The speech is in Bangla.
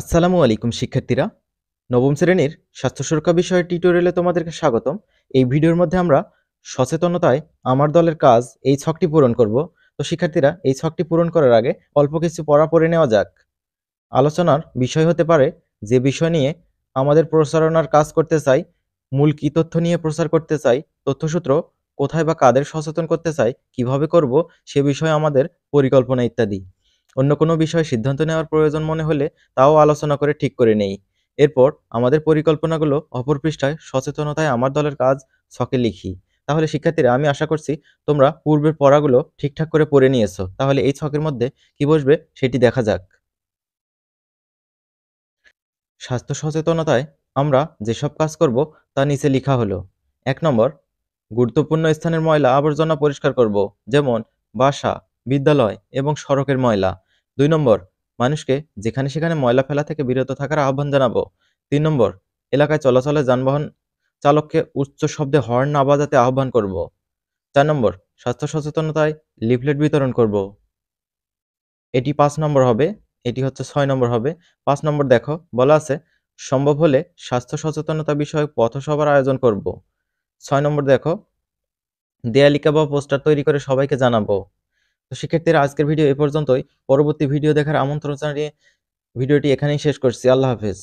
আসসালামু আলাইকুম শিক্ষার্থীরা নবম শ্রেণীর স্বাস্থ্য সুরক্ষা বিষয়ে টিউটোরিয়ালে তোমাদেরকে স্বাগতম এই ভিডিওর মধ্যে আমরা সচেতনতায় আমার দলের কাজ এই ছকটি পূরণ করব তো শিক্ষার্থীরা এই ছকটি পূরণ করার আগে অল্প কিছু পড়া পড়ে নেওয়া যাক আলোচনার বিষয় হতে পারে যে বিষয় নিয়ে আমাদের প্রচারণার কাজ করতে চাই মূল কী তথ্য নিয়ে প্রচার করতে চাই তথ্যসূত্র কোথায় বা কাদের সচেতন করতে চাই কিভাবে করব সে বিষয়ে আমাদের পরিকল্পনা ইত্যাদি অন্য কোনো বিষয়ে সিদ্ধান্ত নেওয়ার প্রয়োজন মনে হলে তাও আলোচনা করে ঠিক করে নেই এরপর আমাদের পরিকল্পনাগুলো অপর পৃষ্ঠায় সচেতনতায় আমার দলের কাজ ছকে লিখি তাহলে শিক্ষার্থীরা আমি আশা করছি তোমরা পূর্বের পড়াগুলো ঠিকঠাক করে পড়ে নিয়েছো তাহলে এই ছকের মধ্যে কি বসবে সেটি দেখা যাক স্বাস্থ্য সচেতনতায় আমরা যেসব কাজ করব তা নিচে লেখা হলো এক নম্বর গুরুত্বপূর্ণ স্থানের ময়লা আবর্জনা পরিষ্কার করব যেমন বাসা বিদ্যালয় এবং সড়কের ময়লা দুই নম্বর মানুষকে যেখানে সেখানে ময়লা ফেলা থেকে বিরত থাকার আহ্বান জানাবো তিন নম্বর এলাকায় চলাচলে যানবাহন চালককে উচ্চ শব্দে হর্ন না বাজাতে আহ্বান করব চার নম্বর স্বাস্থ্য সচেতনতায় লিফলেট বিতরণ করব এটি পাঁচ নম্বর হবে এটি হচ্ছে ছয় নম্বর হবে পাঁচ নম্বর দেখো বলা আছে সম্ভব হলে স্বাস্থ্য সচেতনতা বিষয়ক পথসভার আয়োজন করব ছয় নম্বর দেখো দেয়ালিকা বা পোস্টার তৈরি করে সবাইকে জানাবো তো শিক্ষার্থীরা আজকের ভিডিও এ পর্যন্তই পরবর্তী ভিডিও দেখার আমন্ত্রণ জানিয়ে ভিডিওটি এখানেই শেষ করছি আল্লাহ হাফেজ